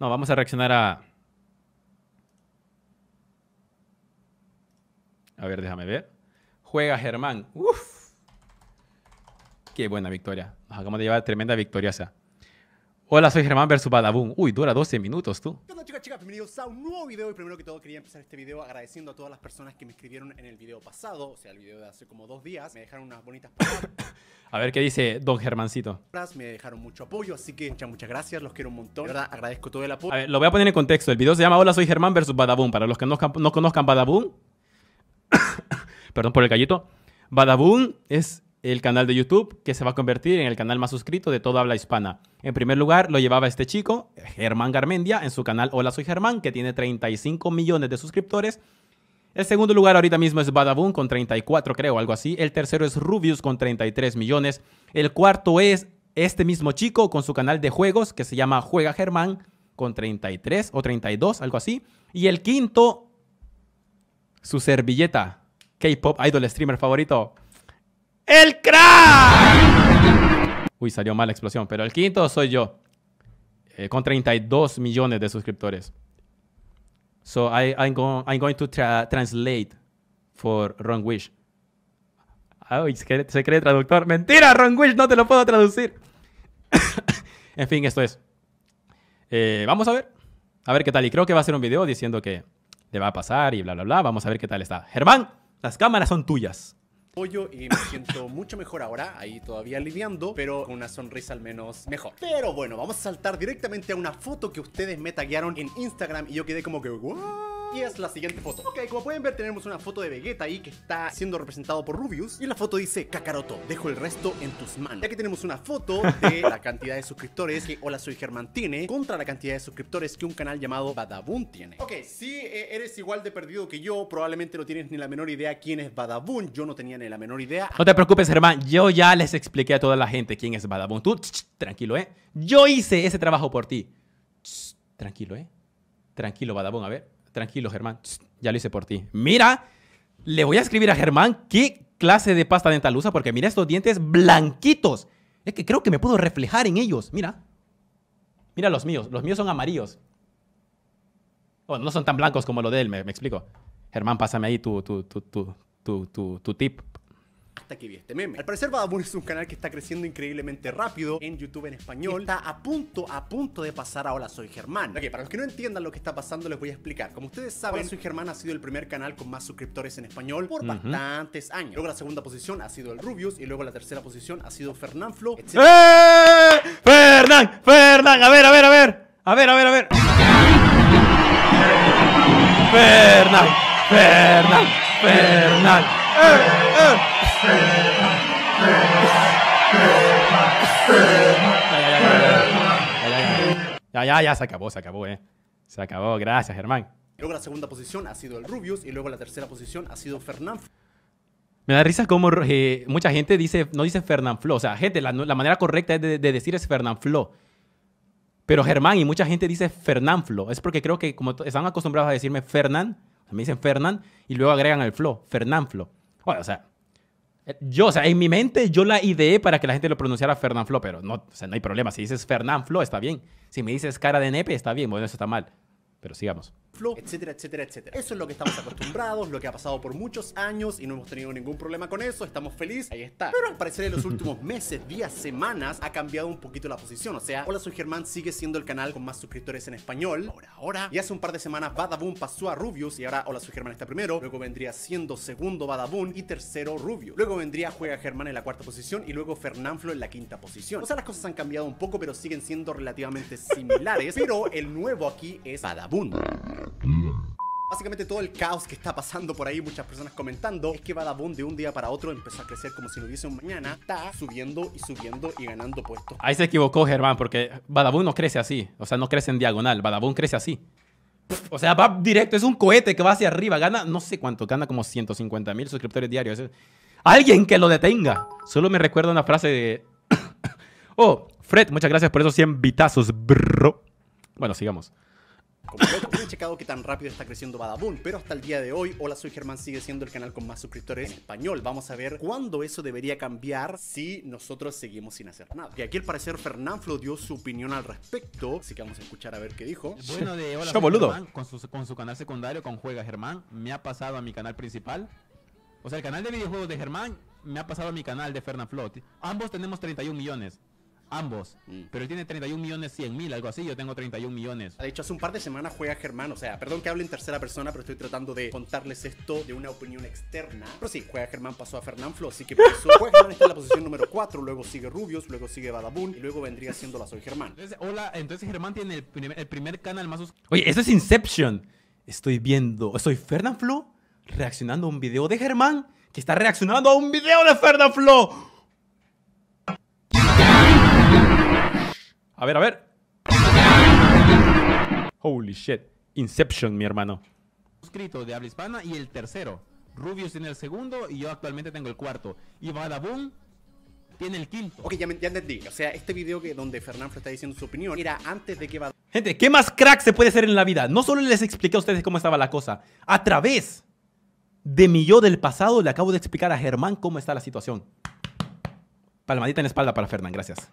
No, vamos a reaccionar a... A ver, déjame ver. Juega Germán. Uf. Qué buena victoria. Nos acabamos de llevar tremenda victoria, victoriosa. Hola, soy Germán versus Badabun. Uy, dura 12 minutos tú. ¿Qué onda chicas, chicas? Bienvenidos a un nuevo video y primero que todo quería empezar este video agradeciendo a todas las personas que me escribieron en el video pasado, o sea, el video de hace como dos días. Me dejaron unas bonitas A ver qué dice Don Germancito. Me dejaron mucho apoyo, así que muchas, muchas gracias. Los quiero un montón. De verdad, agradezco todo el apoyo. A ver, lo voy a poner en contexto. El video se llama Hola, soy Germán versus Badaboom. Para los que no, no conozcan Badaboom, perdón por el callito. Badaboom es el canal de YouTube que se va a convertir en el canal más suscrito de toda habla hispana. En primer lugar, lo llevaba este chico, Germán Garmendia, en su canal Hola Soy Germán, que tiene 35 millones de suscriptores el segundo lugar ahorita mismo es Badaboom con 34, creo, algo así. El tercero es Rubius con 33 millones. El cuarto es este mismo chico con su canal de juegos que se llama Juega Germán con 33 o 32, algo así. Y el quinto, su servilleta, K-Pop Idol Streamer favorito, el crack. Uy, salió mal la explosión, pero el quinto soy yo, eh, con 32 millones de suscriptores. So I, I'm, going, to translate for Ron Wish. se cree, traductor. Mentira, Ron Wish, no te lo puedo traducir. en fin, esto es. Eh, vamos a ver. A ver qué tal. Y creo que va a ser un video diciendo que le va a pasar y bla, bla, bla. Vamos a ver qué tal está. Germán, las cámaras son tuyas pollo y me siento mucho mejor ahora, ahí todavía lidiando, pero con una sonrisa al menos mejor. Pero bueno, vamos a saltar directamente a una foto que ustedes me taguearon en Instagram y yo quedé como que, y es la siguiente foto. Ok, como pueden ver tenemos una foto de Vegeta ahí que está siendo representado por Rubius. Y la foto dice, Kakaroto, dejo el resto en tus manos. Y aquí tenemos una foto de la cantidad de suscriptores que Hola Soy Germán tiene contra la cantidad de suscriptores que un canal llamado Badabun tiene. Ok, si eh, eres igual de perdido que yo, probablemente no tienes ni la menor idea quién es Badabun. Yo no tenía ni la menor idea. No te preocupes, Germán. Yo ya les expliqué a toda la gente quién es Badabun. Tú, tranquilo, ¿eh? Yo hice ese trabajo por ti. Tranquilo, ¿eh? Tranquilo, Badabun. A ver. Tranquilo, Germán, ya lo hice por ti. Mira, le voy a escribir a Germán qué clase de pasta dental usa, porque mira estos dientes blanquitos. Es que creo que me puedo reflejar en ellos. Mira. Mira los míos. Los míos son amarillos. Bueno, oh, no son tan blancos como lo de él, me, explico. Germán, pásame ahí tu, tu, tu, tu, tu tip hasta que vi este meme. Al parecer Badabun es un canal que está creciendo increíblemente rápido en YouTube en español. Está a punto, a punto de pasar a Hola Soy Germán. Ok, para los que no entiendan lo que está pasando les voy a explicar. Como ustedes saben, Hola Soy Germán ha sido el primer canal con más suscriptores en español por bastantes años. Luego la segunda posición ha sido el Rubius y luego la tercera posición ha sido Fernanflo, Flo. ¡Eh! ¡Fernán! ¡Fernán! A ver, a ver, a ver. A ver, a ver, a ver. Fernán, Fernán, Fernán. Ya, ya, ya, se acabó, se acabó, eh. Se acabó, gracias, Germán. Luego la segunda posición ha sido el Rubius y luego la tercera posición ha sido Fernán. Me da risa como mucha gente dice, no dice Flo O sea, gente, la, manera correcta de, de, decir es Flo Pero Germán y mucha gente dice Flo Es porque creo que como están acostumbrados a decirme Fernán, me dicen Fernán y luego agregan el flow, Flo bueno, o sea, eh, yo, o sea, en mi mente yo la ideé para que la gente lo pronunciara Flo, pero no, o sea, no hay problema. Si dices Flo, está bien. Si me dices cara de nepe, está bien. Bueno, eso está mal. Pero sigamos etcétera, etcétera, etcétera. Eso es lo que estamos acostumbrados, lo que ha pasado por muchos años y no hemos tenido ningún problema con eso, estamos felices, ahí está. Pero al parecer en los últimos meses, días, semanas, ha cambiado un poquito la posición. O sea, Hola Soy Germán sigue siendo el canal con más suscriptores en español, ahora, ahora. Y hace un par de semanas Badaboom pasó a Rubius y ahora Hola Soy Germán está primero, luego vendría siendo segundo Badaboom y tercero Rubius. Luego vendría Juega Germán en la cuarta posición y luego Fernanflo en la quinta posición. O sea, las cosas han cambiado un poco, pero siguen siendo relativamente similares. pero el nuevo aquí es Badaboom. Básicamente todo el caos que está pasando por ahí, muchas personas comentando, es que Badabun de un día para otro empezó a crecer como si lo hubiese un mañana. Está subiendo y subiendo y ganando puestos. Ahí se equivocó Germán, porque Badabun no crece así. O sea, no crece en diagonal. Badabun crece así. O sea, va directo, es un cohete que va hacia arriba. Gana, no sé cuánto, gana como 150 mil suscriptores diarios. Alguien que lo detenga. Solo me recuerda una frase de... oh, Fred, muchas gracias por esos 100 vitazos, bro. Bueno, sigamos checado qué tan rápido está creciendo Badabun pero hasta el día de hoy, Hola Soy Germán sigue siendo el canal con más suscriptores en español. Vamos a ver cuándo eso debería cambiar si nosotros seguimos sin hacer nada. Y aquí al parecer Fernanflo dio su opinión al respecto, así que vamos a escuchar a ver qué dijo. Bueno, de Hola Soy Germán, con su, con su canal secundario, con Juega Germán, me ha pasado a mi canal principal. O sea, el canal de videojuegos de Germán me ha pasado a mi canal de Fernanflo. Ambos tenemos 31 millones. Ambos. pero mm. Pero tiene 31 millones 100 mil, algo así. Yo tengo 31 millones. De hecho, hace un par de semanas juega Germán. O sea, perdón que hable en tercera persona, pero estoy tratando de contarles esto de una opinión externa. Pero sí, juega Germán pasó a Fernán Flo, así que por eso juega Germán está en la posición número 4. Luego sigue Rubius, luego sigue Badabun y luego vendría siendo la Soy Germán. Entonces, hola, entonces Germán tiene el primer, canal más. Oye, eso es Inception. Estoy viendo. Soy Fernán Flo reaccionando a un video de Germán que está reaccionando a un video de Fernán Flo. A ver, a ver. Holy shit. Inception, mi hermano. Suscrito de habla hispana y el tercero. Rubius tiene el segundo y yo actualmente tengo el cuarto. Y Badaboom tiene el quinto. Ok, ya, me, ya entendí. O sea, este video que donde Fernando está diciendo su opinión era antes de que Badaboom... Gente, ¿qué más crack se puede hacer en la vida? No solo les expliqué a ustedes cómo estaba la cosa. A través de mi yo del pasado le acabo de explicar a Germán cómo está la situación. Palmadita en la espalda para Fernán. Gracias.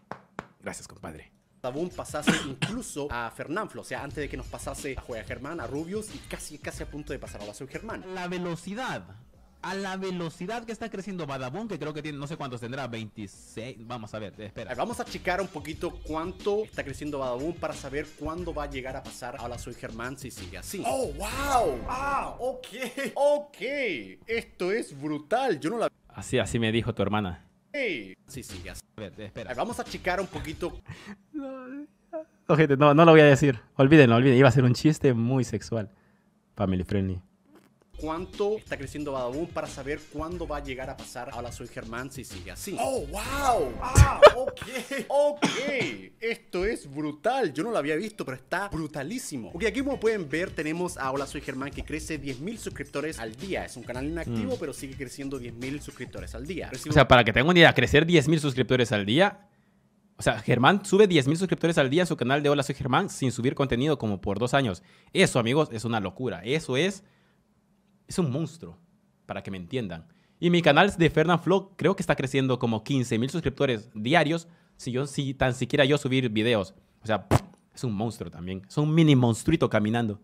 Gracias, compadre. Badaboom pasase incluso a Fernanflo, o sea, antes de que nos pasase a Juega Germán, a Rubius y casi, casi a punto de pasar a la Germán. La velocidad a la velocidad que está creciendo Badabun, que creo que tiene, no sé cuántos tendrá, 26. Vamos a ver, espera. Vamos a checar un poquito cuánto está creciendo Badabun para saber cuándo va a llegar a pasar a la Soy Germán si sigue así. ¡Oh, wow! ¡Ah, ok! ¡Ok! Esto es brutal. Yo no la. Así, así me dijo tu hermana. Sí, sí, Vamos a checar un poquito. no, gente, no, no lo voy a decir. Olvídenlo, olvídenlo. Iba a ser un chiste muy sexual. Family friendly cuánto está creciendo Badaboom para saber cuándo va a llegar a pasar a Hola Soy Germán si sigue así. ¡Oh, wow! ¡Ah, ok! ¡Ok! Esto es brutal. Yo no lo había visto, pero está brutalísimo. Ok, aquí como pueden ver, tenemos a Hola Soy Germán que crece 10.000 suscriptores al día. Es un canal inactivo, mm. pero sigue creciendo 10.000 suscriptores al día. O sea, para que tengan una idea, crecer 10.000 suscriptores al día o sea, Germán sube 10.000 suscriptores al día a su canal de Hola Soy Germán sin subir contenido como por dos años. Eso, amigos, es una locura. Eso es es un monstruo, para que me entiendan. Y mi canal de Fernand Flo creo que está creciendo como 15 mil suscriptores diarios si yo si tan siquiera yo subir videos. O sea, es un monstruo también. Es un mini monstruito caminando.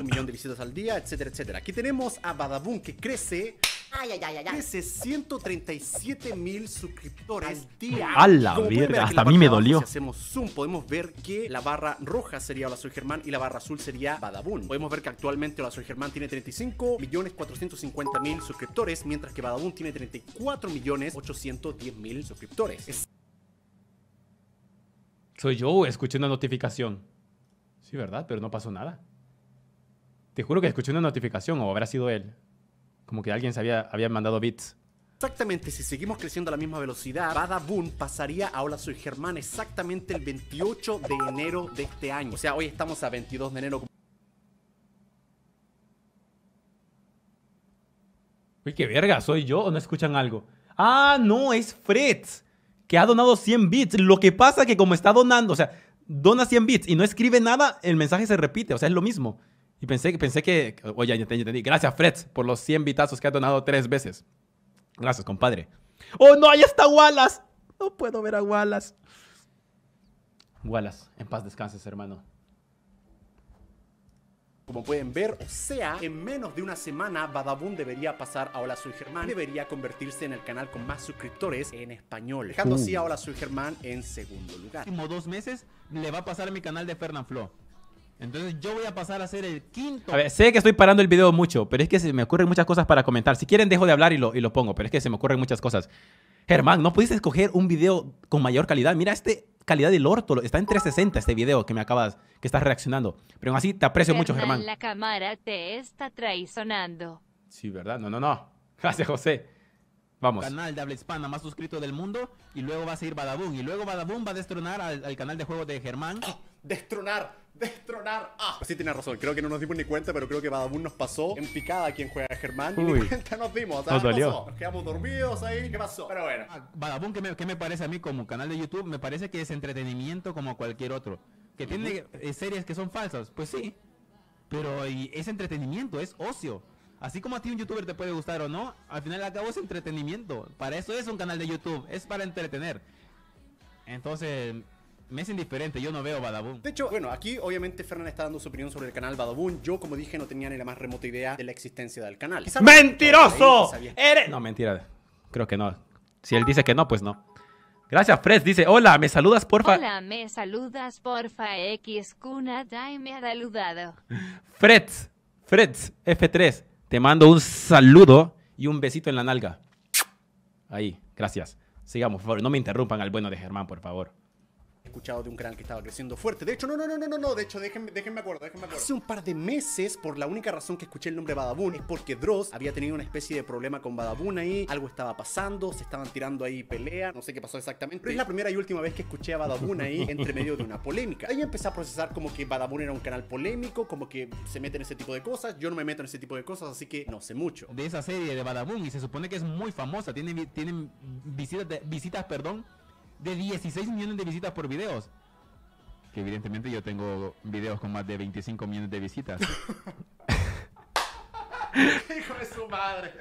Un millón de visitas al día, etcétera, etcétera. Aquí tenemos a Badabun que crece Ay, ay, ay, ay. 137 mil suscriptores al día. A la mierda! hasta a mí me dolió. Si hacemos zoom, podemos ver que la barra roja sería Hola Soy Germán y la barra azul sería Badabun. Podemos ver que actualmente Hola Soy Germán tiene 35 millones 450 mil suscriptores, mientras que Badabun tiene 34 millones 810 mil suscriptores. Soy yo, escuché una notificación. Sí, ¿verdad? Pero no pasó nada. Te juro que escuché una notificación o habrá sido él. Como que alguien se había, había mandado bits. Exactamente, si seguimos creciendo a la misma velocidad, Bada Boom pasaría a Hola Soy Germán exactamente el 28 de enero de este año. O sea, hoy estamos a 22 de enero. Uy, qué verga, ¿soy yo o no escuchan algo? Ah, no, es Fred, que ha donado 100 bits. Lo que pasa que como está donando, o sea, dona 100 bits y no escribe nada, el mensaje se repite, o sea, es lo mismo. Y pensé, pensé que, oye, ya entendí. Gracias, Fred, por los 100 vitazos que ha donado tres veces. Gracias, compadre. ¡Oh, no! ¡Ahí está Wallace! No puedo ver a Wallace. Wallace, en paz descanses, hermano. Como pueden ver, o sea, en menos de una semana Badabun debería pasar a Hola Soy Germán, debería convertirse en el canal con más suscriptores en español, dejando así a Hola Soy Germán en segundo lugar. Como dos meses le va a pasar a mi canal de flo entonces yo voy a pasar a ser el quinto. A ver, sé que estoy parando el video mucho, pero es que se me ocurren muchas cosas para comentar. Si quieren, dejo de hablar y lo, y lo pongo, pero es que se me ocurren muchas cosas. Germán, ¿no pudiste escoger un video con mayor calidad? Mira, este calidad del orto, está en 360 este video que me acabas, que estás reaccionando. Pero aún así te aprecio mucho, Germán. La cámara te está traicionando. Sí, ¿verdad? No, no, no. Gracias, José. Vamos. Canal de habla hispana más suscrito del mundo. Y luego va a seguir Badabun. Y luego Badabun va a destronar al, al canal de juegos de Germán. ¡Ah! ¡Destronar! destronar a. Sí, tiene razón. Creo que no nos dimos ni cuenta, pero creo que Badabun nos pasó en picada quien juega a Germán. Y ni cuenta nos dimos. nos, nos quedamos dormidos ahí. ¿Qué pasó? Pero bueno. Badabun, ah, que me, parece a mí como canal de YouTube? Me parece que es entretenimiento como cualquier otro. Que tiene eh, series que son falsas. Pues sí. Pero y es entretenimiento, es ocio. Así como a ti un youtuber te puede gustar o no, al final acabo es entretenimiento. Para eso es un canal de YouTube, es para entretener. Entonces, me es indiferente, yo no veo Badabun. De hecho, bueno, aquí obviamente Fernan está dando su opinión sobre el canal Badabun. Yo, como dije, no tenía ni la más remota idea de la existencia del canal. ¡Mentiroso! Eres... No, mentira. Creo que no. Si él dice que no, pues no. Gracias, Fred. Dice, hola, ¿me saludas, porfa? Hola, ¿me saludas, porfa? X Cuna me ha saludado. Fred, Fred, F3, te mando un saludo y un besito en la nalga. Ahí, gracias. Sigamos, por favor. No me interrumpan al bueno de Germán, por favor escuchado de un canal que estaba creciendo fuerte. De hecho, no, no, no, no, no, no. De hecho, déjenme, déjenme acuerdo, déjenme acuerdo. Hace un par de meses, por la única razón que escuché el nombre Badabun, es porque Dross había tenido una especie de problema con Badabun ahí. Algo estaba pasando, se estaban tirando ahí pelea, no sé qué pasó exactamente. Pero es la primera y última vez que escuché a Badabun ahí entre medio de una polémica. Ahí empecé a procesar como que Badabun era un canal polémico, como que se mete en ese tipo de cosas. Yo no me meto en ese tipo de cosas, así que no sé mucho. De esa serie de Badabun, y se supone que es muy famosa, tiene, tienen visitas, visitas perdón, de 16 millones de visitas por videos. Que evidentemente yo tengo videos con más de 25 millones de visitas. Hijo de su madre.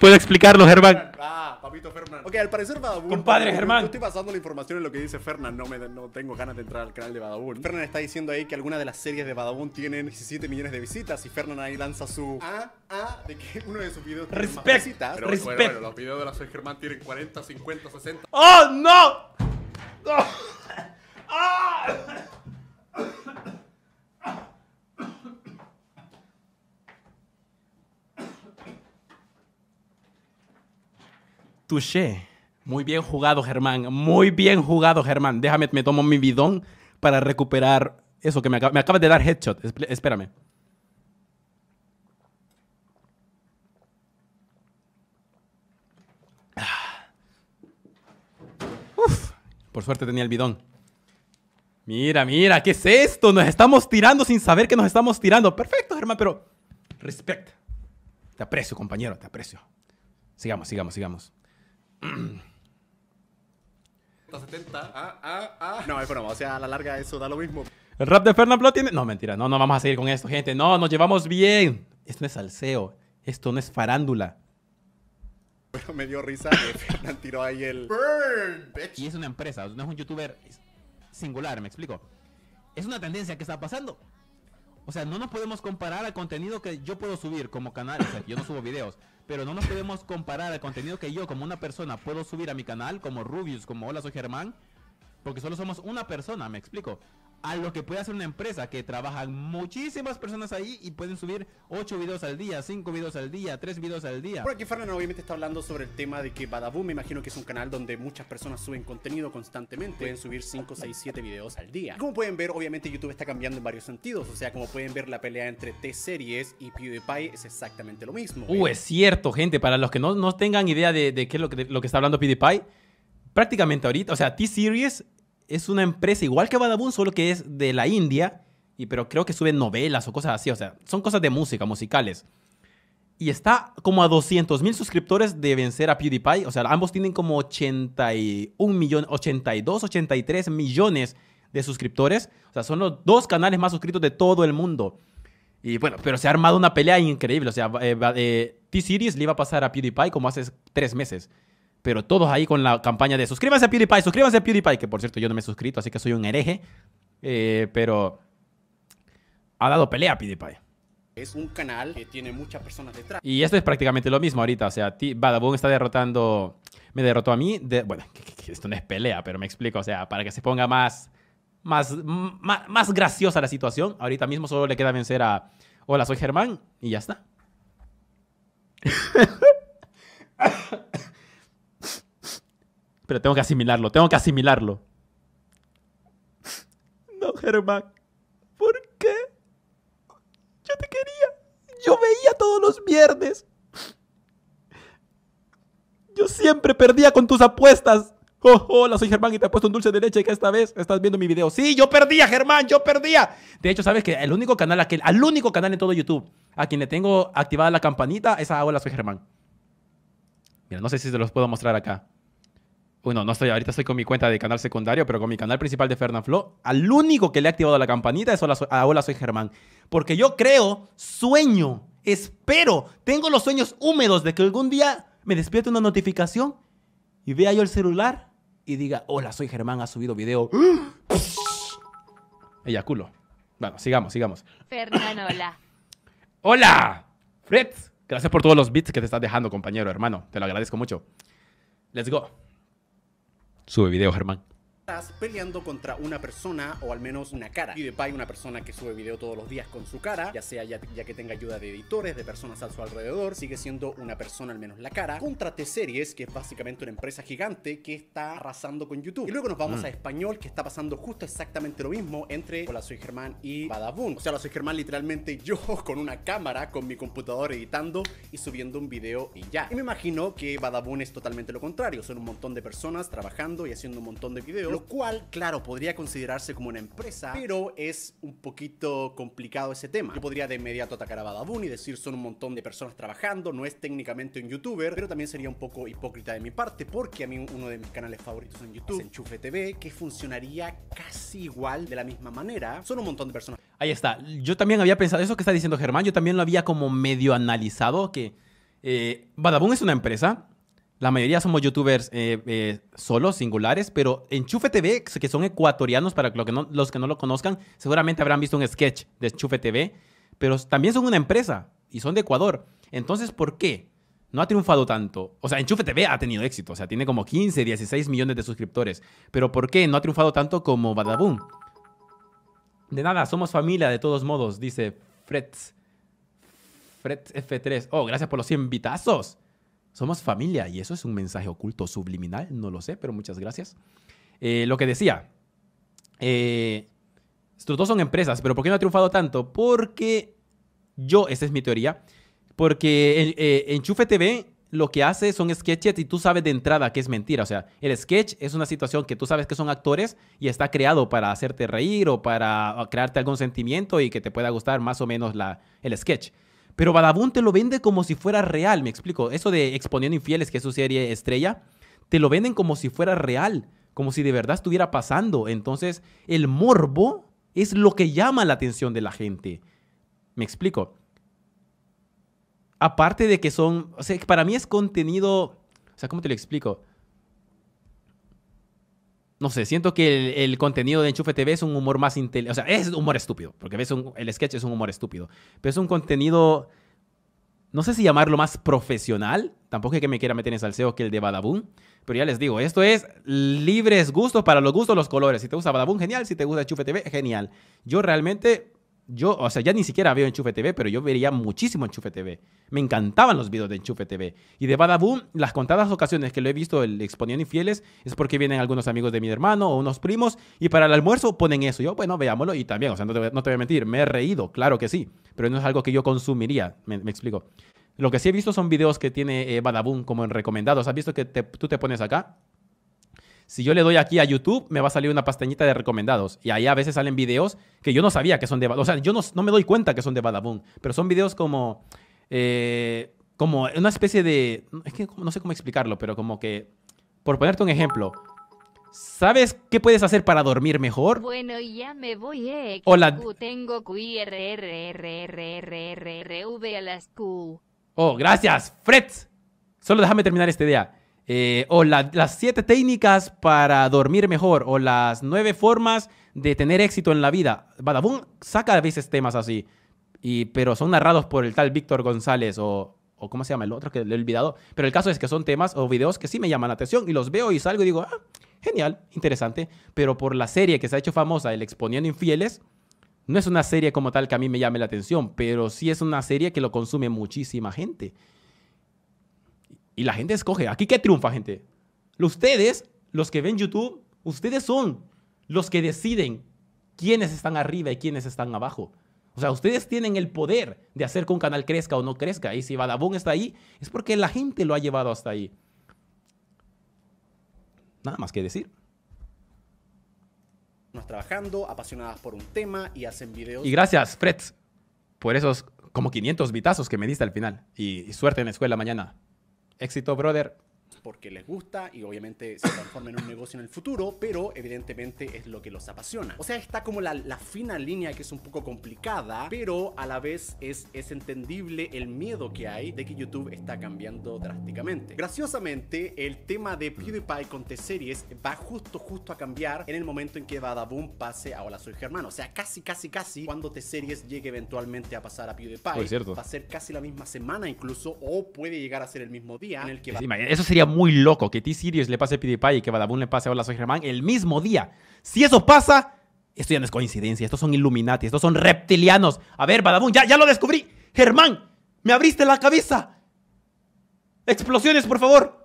¿Puedo explicarlo, Germán? Ah, papito Fernán. Ok, al parecer Badabun. Compadre Germán. estoy pasando la información en lo que dice Fernan No, no tengo ganas de entrar al canal de Badabun. Fernan está diciendo ahí que algunas de las series de Badabun tienen 17 millones de visitas. Y Fernan ahí lanza su. Ah, ah, de que uno de sus videos tiene más visitas. Pero, los videos de la Soy Germán tienen 40, 50, 60. ¡Oh, no! ¡Oh! ¡Ah! Touché. Muy bien jugado, Germán. Muy bien jugado, Germán. Déjame, me tomo mi bidón para recuperar eso que me, acaba, acabas de dar headshot. Espérame. Ah. Uf, por suerte tenía el bidón. Mira, mira, ¿qué es esto? Nos estamos tirando sin saber que nos estamos tirando. Perfecto, Germán, pero... Respect. Te aprecio, compañero, te aprecio. Sigamos, sigamos, sigamos. 70 ah, ah, ah. No, es broma, o sea, a la larga eso da lo mismo. El rap de Fernando tiene... No, mentira, no, no vamos a seguir con esto, gente. No, nos llevamos bien. Esto no es salseo, esto no es farándula. Pero me dio risa que Fernando tiró ahí el... Y es una empresa, no es un youtuber singular, me explico. Es una tendencia que está pasando. O sea, no nos podemos comparar al contenido que yo puedo subir como canal. O sea, yo no subo videos pero no nos podemos comparar al contenido que yo como una persona puedo subir a mi canal, como Rubius, como Hola Soy Germán, porque solo somos una persona, me explico a lo que puede hacer una empresa que trabajan muchísimas personas ahí y pueden subir 8 videos al día, 5 videos al día, 3 videos al día. Por aquí Fernando obviamente está hablando sobre el tema de que Badaboom me imagino que es un canal donde muchas personas suben contenido constantemente, pueden subir 5, 6, 7 videos al día. como pueden ver, obviamente YouTube está cambiando en varios sentidos, o sea, como pueden ver la pelea entre T-Series y PewDiePie es exactamente lo mismo. Uh, es cierto, gente, para los que no, no tengan idea de, qué es lo que, lo que está hablando PewDiePie, prácticamente ahorita, o sea, T-Series es una empresa igual que Badabun, solo que es de la India, y, pero creo que sube novelas o cosas así, o sea, son cosas de música, musicales. Y está como a 200 mil suscriptores de vencer a PewDiePie, o sea, ambos tienen como 81 millones, 82, 83 millones de suscriptores, o sea, son los dos canales más suscritos de todo el mundo. Y bueno, pero se ha armado una pelea increíble, o sea, eh, eh, T-Series le iba a pasar a PewDiePie como hace tres meses. Pero todos ahí con la campaña de suscríbanse a PewDiePie, suscríbanse a PewDiePie, que por cierto yo no me he suscrito, así que soy un hereje. Eh, pero ha dado pelea a PewDiePie. Es un canal que tiene muchas personas detrás. Y esto es prácticamente lo mismo ahorita. O sea, Badaboom está derrotando. Me derrotó a mí. bueno, esto no es pelea, pero me explico. O sea, para que se ponga más, más, más, graciosa la situación, ahorita mismo solo le queda vencer a. Hola, soy Germán. Y ya está. Pero tengo que asimilarlo, tengo que asimilarlo. No, Germán. ¿Por qué? Yo te quería. Yo veía todos los viernes. Yo siempre perdía con tus apuestas. Oh, hola, soy Germán y te he puesto un dulce de leche que esta vez estás viendo mi video. Sí, yo perdía, Germán, yo perdía. De hecho, sabes que el único canal, aquel, al único canal en todo YouTube a quien le tengo activada la campanita es a Hola, soy Germán. Mira, no sé si se los puedo mostrar acá bueno, no estoy, ahorita estoy con mi cuenta de canal secundario, pero con mi canal principal de flo. al único que le ha activado la campanita es Hola, soy, Germán. Porque yo creo, sueño, espero, tengo los sueños húmedos de que algún día me despierte una notificación y vea yo el celular y diga, Hola Soy Germán, ha subido video. ¡Ah! culo Bueno, sigamos, sigamos. Fernán, hola. ¡Hola! Fred, gracias por todos los bits que te estás dejando, compañero, hermano. Te lo agradezco mucho. Let's go. Sube video, Germán peleando contra una persona o al menos una cara. y PewDiePie, una persona que sube video todos los días con su cara, ya sea ya, que tenga ayuda de editores, de personas a su alrededor, sigue siendo una persona al menos la cara. Contra T-Series, que es básicamente una empresa gigante que está arrasando con YouTube. Y luego nos vamos mm. a español, que está pasando justo exactamente lo mismo entre Hola Soy Germán y Badabun. O sea, Hola Soy Germán literalmente yo con una cámara, con mi computador editando y subiendo un video y ya. Y me imagino que Badabun es totalmente lo contrario. Son un montón de personas trabajando y haciendo un montón de videos cual, claro, podría considerarse como una empresa, pero es un poquito complicado ese tema. Yo podría de inmediato atacar a Badabun y decir son un montón de personas trabajando, no es técnicamente un youtuber, pero también sería un poco hipócrita de mi parte, porque a mí uno de mis canales favoritos en YouTube es Enchufe TV, que funcionaría casi igual de la misma manera. Son un montón de personas. Ahí está. Yo también había pensado, eso que está diciendo Germán, yo también lo había como medio analizado, que eh, es una empresa, la mayoría somos youtubers eh, eh, solos, singulares, pero Enchufe TV, que son ecuatorianos, para que no, los que no lo conozcan, seguramente habrán visto un sketch de Enchufe TV, pero también son una empresa y son de Ecuador. Entonces, ¿por qué no ha triunfado tanto? O sea, Enchufe TV ha tenido éxito, o sea, tiene como 15, 16 millones de suscriptores, pero ¿por qué no ha triunfado tanto como Badaboom? De nada, somos familia de todos modos, dice Fretz. Fretz F3. Oh, gracias por los 100 vitazos. Somos familia y eso es un mensaje oculto, subliminal, no lo sé, pero muchas gracias. Eh, lo que decía, eh, estos dos son empresas, pero ¿por qué no ha triunfado tanto? Porque yo, esa es mi teoría, porque eh, Enchufe TV lo que hace son sketches y tú sabes de entrada que es mentira. O sea, el sketch es una situación que tú sabes que son actores y está creado para hacerte reír o para crearte algún sentimiento y que te pueda gustar más o menos la, el sketch. Pero Badabun te lo vende como si fuera real, me explico. Eso de Exponiendo Infieles, que es su serie estrella, te lo venden como si fuera real, como si de verdad estuviera pasando. Entonces, el morbo es lo que llama la atención de la gente. Me explico. Aparte de que son, o sea, para mí es contenido, o sea, ¿cómo te lo explico? no sé, siento que el, contenido de Enchufe TV es un humor más inteligente. O sea, es humor estúpido, porque ves un, el sketch es un humor estúpido. Pero es un contenido, no sé si llamarlo más profesional, tampoco es que me quiera meter en salseo que el de Badabun, pero ya les digo, esto es libres gustos para los gustos, los colores. Si te gusta badaboom genial. Si te gusta Enchufe TV, genial. Yo realmente yo, o sea, ya ni siquiera veo Enchufe TV, pero yo vería muchísimo Enchufe TV. Me encantaban los videos de Enchufe TV. Y de Badaboom, las contadas ocasiones que lo he visto el exponiendo infieles es porque vienen algunos amigos de mi hermano o unos primos y para el almuerzo ponen eso. Yo, bueno, veámoslo y también, o sea, no te, voy a mentir, me he reído, claro que sí, pero no es algo que yo consumiría, me, explico. Lo que sí he visto son videos que tiene eh, Badaboom como en recomendados. ¿Has visto que tú te pones acá si yo le doy aquí a YouTube, me va a salir una pastañita de recomendados. Y ahí a veces salen videos que yo no sabía que son de Badaboom. O sea, yo no, me doy cuenta que son de Badaboom. Pero son videos como. Eh, como una especie de. Es que no sé cómo explicarlo, pero como que. Por ponerte un ejemplo. ¿Sabes qué puedes hacer para dormir mejor? Bueno, ya me voy, Hola. Eh, tengo a Oh, gracias, Fred. Solo déjame terminar esta idea. Eh, o las siete técnicas para dormir mejor, o las nueve formas de tener éxito en la vida. Badabun saca a veces temas así, y, pero son narrados por el tal Víctor González o, o ¿cómo se llama el otro? Que le he olvidado. Pero el caso es que son temas o videos que sí me llaman la atención y los veo y salgo y digo, ah, genial, interesante. Pero por la serie que se ha hecho famosa, El Exponiendo Infieles, no es una serie como tal que a mí me llame la atención, pero sí es una serie que lo consume muchísima gente. Y la gente escoge. Aquí qué triunfa, gente. Ustedes, los que ven YouTube, ustedes son los que deciden quiénes están arriba y quiénes están abajo. O sea, ustedes tienen el poder de hacer que un canal crezca o no crezca. Y si Badabun está ahí, es porque la gente lo ha llevado hasta ahí. Nada más que decir. Nos trabajando, apasionadas por un tema y hacen videos. Y gracias, Fred, por esos como 500 vitazos que me diste al final. y suerte en la escuela mañana. Éxito, brother porque les gusta y obviamente se transforma en un negocio en el futuro, pero evidentemente es lo que los apasiona. O sea, está como la, la, fina línea que es un poco complicada, pero a la vez es, es entendible el miedo que hay de que YouTube está cambiando drásticamente. Graciosamente, el tema de PewDiePie con T-Series va justo, justo a cambiar en el momento en que Badaboom pase a Hola Soy Germán. O sea, casi, casi, casi cuando T-Series llegue eventualmente a pasar a PewDiePie, va a ser casi la misma semana incluso, o puede llegar a ser el mismo día en el que... Eso sería muy loco que t Sirius le pase a PewDiePie y que Badabun le pase a Hola Soy Germán el mismo día. Si eso pasa, esto ya no es coincidencia, estos son Illuminati, estos son reptilianos. A ver, Badabun, ya, ya lo descubrí. Germán, me abriste la cabeza. Explosiones, por favor.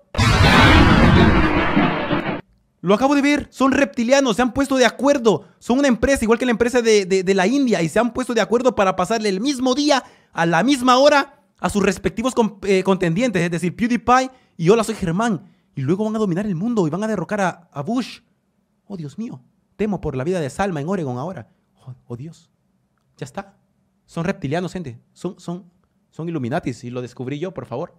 Lo acabo de ver, son reptilianos, se han puesto de acuerdo. Son una empresa, igual que la empresa de la India, y se han puesto de acuerdo para pasarle el mismo día, a la misma hora, a sus respectivos eh, contendientes, es decir, PewDiePie y Hola Soy Germán, y luego van a dominar el mundo y van a derrocar a, Bush. Oh Dios mío, temo por la vida de Salma en Oregon ahora. Oh, oh, Dios, ya está. Son reptilianos, gente. Son, son, son Illuminatis y lo descubrí yo, por favor.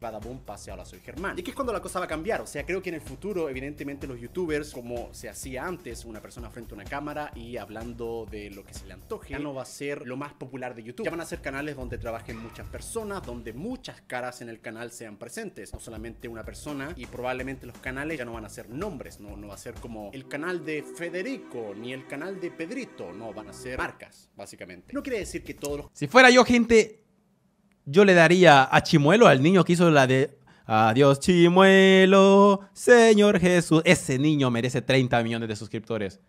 Badabun pase ahora soy Germán. Y que es cuando la cosa va a cambiar, o sea, creo que en el futuro, evidentemente, los youtubers, como se hacía antes, una persona frente a una cámara y hablando de lo que se le antoje, ya no va a ser lo más popular de YouTube. Ya van a ser canales donde trabajen muchas personas, donde muchas caras en el canal sean presentes, no solamente una persona, y probablemente los canales ya no van a ser nombres, no, no va a ser como el canal de Federico, ni el canal de Pedrito, no, van a ser marcas, básicamente. No quiere decir que todos los... Si fuera yo, gente, yo le daría a Chimuelo, al niño que hizo la de Adiós Chimuelo, Señor Jesús. Ese niño merece 30 millones de suscriptores.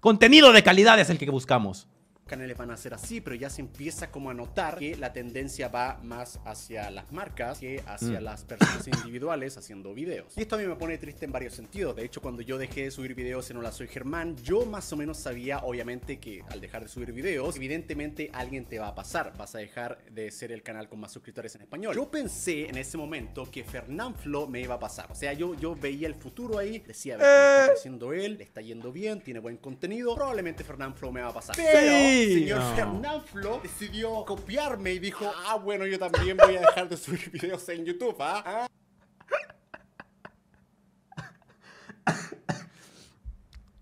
Contenido de calidad es el que buscamos canales van a ser así, pero ya se empieza como a notar que la tendencia va más hacia las marcas que hacia mm. las personas individuales haciendo videos. Y esto a mí me pone triste en varios sentidos. De hecho, cuando yo dejé de subir videos en Hola Soy Germán, yo más o menos sabía, obviamente, que al dejar de subir videos, evidentemente alguien te va a pasar. Vas a dejar de ser el canal con más suscriptores en español. Yo pensé en ese momento que Flo me iba a pasar. O sea, yo, yo veía el futuro ahí, decía, a ver, ¿qué eh. está haciendo él? Le está yendo bien, tiene buen contenido. Probablemente Fernán Flo me va a pasar. Pero señor decidió copiarme y dijo, ah, bueno, yo también voy a dejar de subir videos en YouTube, ¿ah?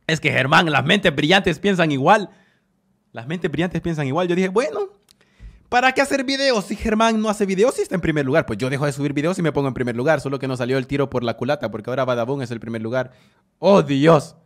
Es que Germán, las mentes brillantes piensan igual. Las mentes brillantes piensan igual. Yo dije, bueno, ¿para qué hacer videos si Germán no hace videos si está en primer lugar? Pues yo dejo de subir videos y me pongo en primer lugar, solo que no salió el tiro por la culata, porque ahora Badabun es el primer lugar. ¡Oh, Dios!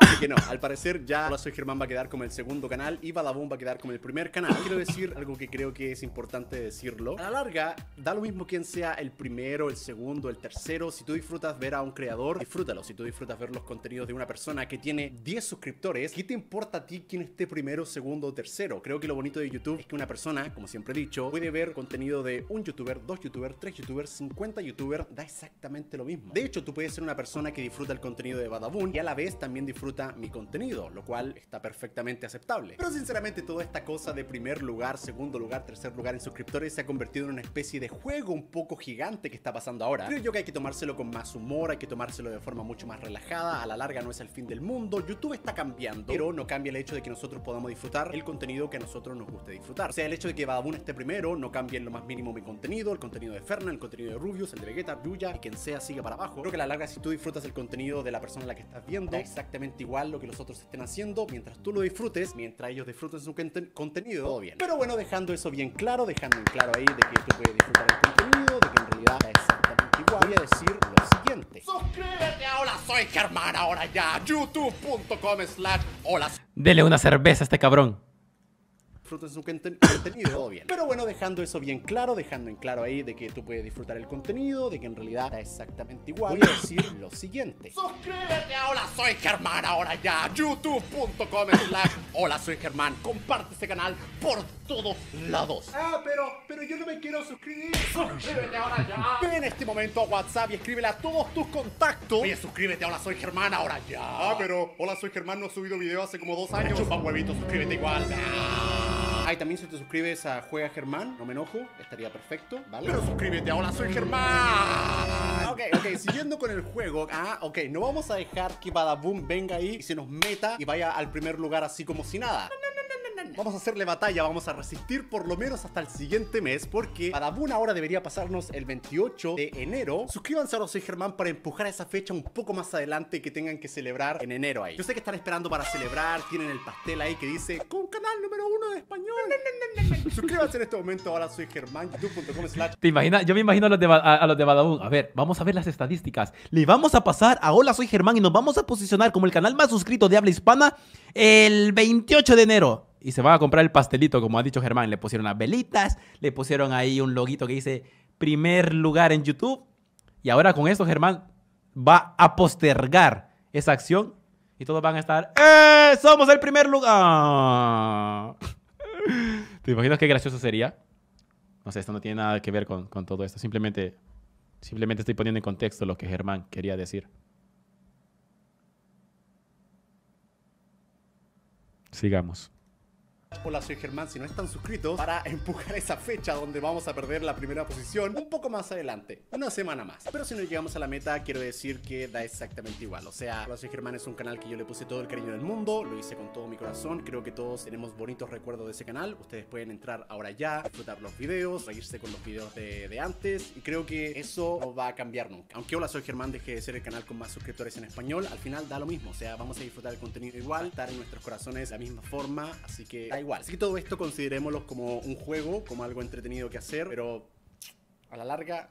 Así que no, al parecer ya Hola Soy Germán va a quedar como el segundo canal y Badabun va a quedar como el primer canal. Quiero decir algo que creo que es importante decirlo. A la larga, da lo mismo quién sea el primero, el segundo, el tercero. Si tú disfrutas ver a un creador, disfrútalo. Si tú disfrutas ver los contenidos de una persona que tiene 10 suscriptores, ¿qué te importa a ti quién esté primero, segundo o tercero? Creo que lo bonito de YouTube es que una persona, como siempre he dicho, puede ver contenido de un youtuber, dos youtubers, tres youtubers, 50 youtubers, da exactamente lo mismo. De hecho, tú puedes ser una persona que disfruta el contenido de Badabun y a la vez también disfruta mi contenido, lo cual está perfectamente aceptable. Pero sinceramente toda esta cosa de primer lugar, segundo lugar, tercer lugar en suscriptores se ha convertido en una especie de juego un poco gigante que está pasando ahora. Creo yo que hay que tomárselo con más humor, hay que tomárselo de forma mucho más relajada, a la larga no es el fin del mundo, YouTube está cambiando, pero no cambia el hecho de que nosotros podamos disfrutar el contenido que a nosotros nos guste disfrutar. sea, el hecho de que Badabun esté primero no cambia en lo más mínimo mi contenido, el contenido de Fernan, el contenido de Rubius, el de Vegeta, Yuya quien sea Sigue para abajo. Creo que a la larga si tú disfrutas el contenido de la persona a la que estás viendo, exactamente igual lo que los otros estén haciendo, mientras tú lo disfrutes, mientras ellos disfruten su contenido, todo bien. Pero bueno, dejando eso bien claro, dejando en claro ahí de que tú puedes disfrutar el contenido, de que en realidad es exactamente igual, voy a decir lo siguiente. Suscríbete ahora Soy Germán ahora ya, youtube.com slash hola. Dele una cerveza a este cabrón disfruten su contenido, todo bien. Pero bueno, dejando eso bien claro, dejando en claro ahí de que tú puedes disfrutar el contenido, de que en realidad está exactamente igual, voy a decir lo siguiente. Suscríbete ahora Soy Germán ahora ya, youtube.com slash Hola Soy Germán, comparte este canal por todos lados. Ah, pero, pero yo no me quiero suscribir. Suscríbete ahora ya. Ve en este momento a WhatsApp y escríbele a todos tus contactos. Oye, suscríbete a Hola Soy Germán ahora ya. Ah, pero Hola Soy Germán no ha subido video hace como dos años. Chupa huevito, suscríbete igual. Ah ahí también si te suscribes a Juega Germán, no me enojo, estaría perfecto, ¿vale? Pero suscríbete, hola, soy Germán. Ok, ok, siguiendo con el juego. Ah, ok, no vamos a dejar que Badaboom venga ahí y se nos meta y vaya al primer lugar así como si nada. Vamos a hacerle batalla, vamos a resistir por lo menos hasta el siguiente mes porque Badabun ahora debería pasarnos el 28 de enero. Suscríbanse a soy Germán para empujar esa fecha un poco más adelante que tengan que celebrar en enero ahí. Yo sé que están esperando para celebrar, tienen el pastel ahí que dice con canal número uno de español. Suscríbanse en este momento, ahora soy Germán, youtube.com ¿Te imaginas? Yo me imagino a los de, a, los de Badabun. A ver, vamos a ver las estadísticas. Le vamos a pasar a Hola soy Germán y nos vamos a posicionar como el canal más suscrito de habla hispana el 28 de enero y se van a comprar el pastelito, como ha dicho Germán. Le pusieron las velitas, le pusieron ahí un loguito que dice primer lugar en YouTube. Y ahora con esto Germán va a postergar esa acción y todos van a estar, ¡Eh! ¡Somos el primer lugar! ¿Te imaginas qué gracioso sería? No sé, esto no tiene nada que ver con, con todo esto. Simplemente, simplemente estoy poniendo en contexto lo que Germán quería decir. Sigamos. Hola, soy Germán. Si no están suscritos, para empujar esa fecha donde vamos a perder la primera posición un poco más adelante, una semana más. Pero si no llegamos a la meta, quiero decir que da exactamente igual. O sea, Hola, soy Germán es un canal que yo le puse todo el cariño del mundo, lo hice con todo mi corazón. Creo que todos tenemos bonitos recuerdos de ese canal. Ustedes pueden entrar ahora ya, disfrutar los videos, reírse con los videos de, antes. Y creo que eso no va a cambiar nunca. Aunque Hola, soy Germán deje de ser el canal con más suscriptores en español, al final da lo mismo. O sea, vamos a disfrutar el contenido igual, estar en nuestros corazones de la misma forma. Así que igual. Así que todo esto considerémoslo como un juego, como algo entretenido que hacer, pero a la larga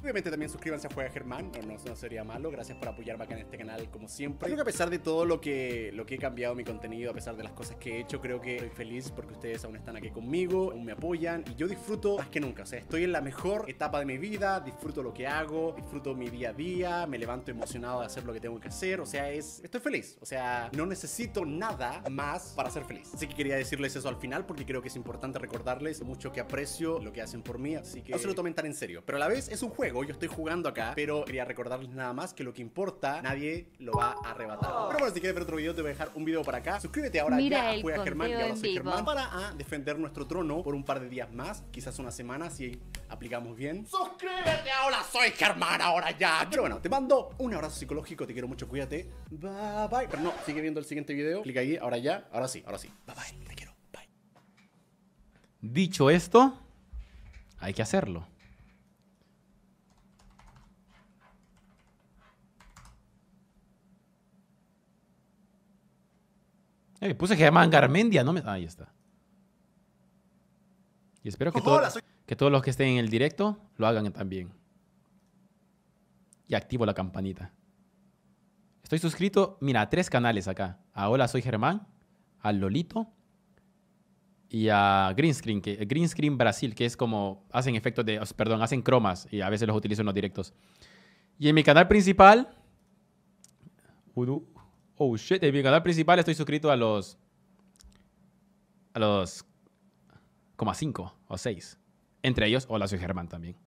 Obviamente también suscríbanse a Juega Germán, no, no, sería malo. Gracias por apoyarme acá en este canal como siempre. Creo que a pesar de todo lo que, lo que he cambiado mi contenido, a pesar de las cosas que he hecho, creo que estoy feliz porque ustedes aún están aquí conmigo, aún me apoyan y yo disfruto más que nunca. O sea, estoy en la mejor etapa de mi vida, disfruto lo que hago, disfruto mi día a día, me levanto emocionado de hacer lo que tengo que hacer. O sea, es, estoy feliz. O sea, no necesito nada más para ser feliz. Así que quería decirles eso al final porque creo que es importante recordarles mucho que aprecio lo que hacen por mí. Así que no se lo tomen tan en serio. Pero a la vez es un juego yo estoy jugando acá, pero quería recordarles nada más que lo que importa, nadie lo va a arrebatar. Oh. Pero bueno, si quieres ver otro video, te voy a dejar un video para acá. Suscríbete ahora ya Germán y soy Germán para a ah, defender nuestro trono por un par de días más, quizás una semana si aplicamos bien. Suscríbete ahora soy Germán ahora ya. Pero bueno, te mando un abrazo psicológico, te quiero mucho, cuídate. Bye bye. Pero no, sigue viendo el siguiente video. Clic ahí, ahora ya, ahora sí, ahora sí. Bye bye. Te quiero. Bye. Dicho esto, hay que hacerlo. Eh, puse Germán Garmendia, no me... Ahí está. Y espero que, que todos los que estén en el directo lo hagan también. Y activo la campanita. Estoy suscrito, mira, a tres canales acá. A Hola Soy Germán, a Lolito y a Green Screen, que, Green Screen Brasil, que es como hacen efectos de, perdón, hacen cromas y a veces los utilizo en los directos. Y en mi canal principal, Oh shit, en mi canal principal estoy suscrito a los. A los. Como a 5 o 6. Entre ellos, hola, soy Germán también.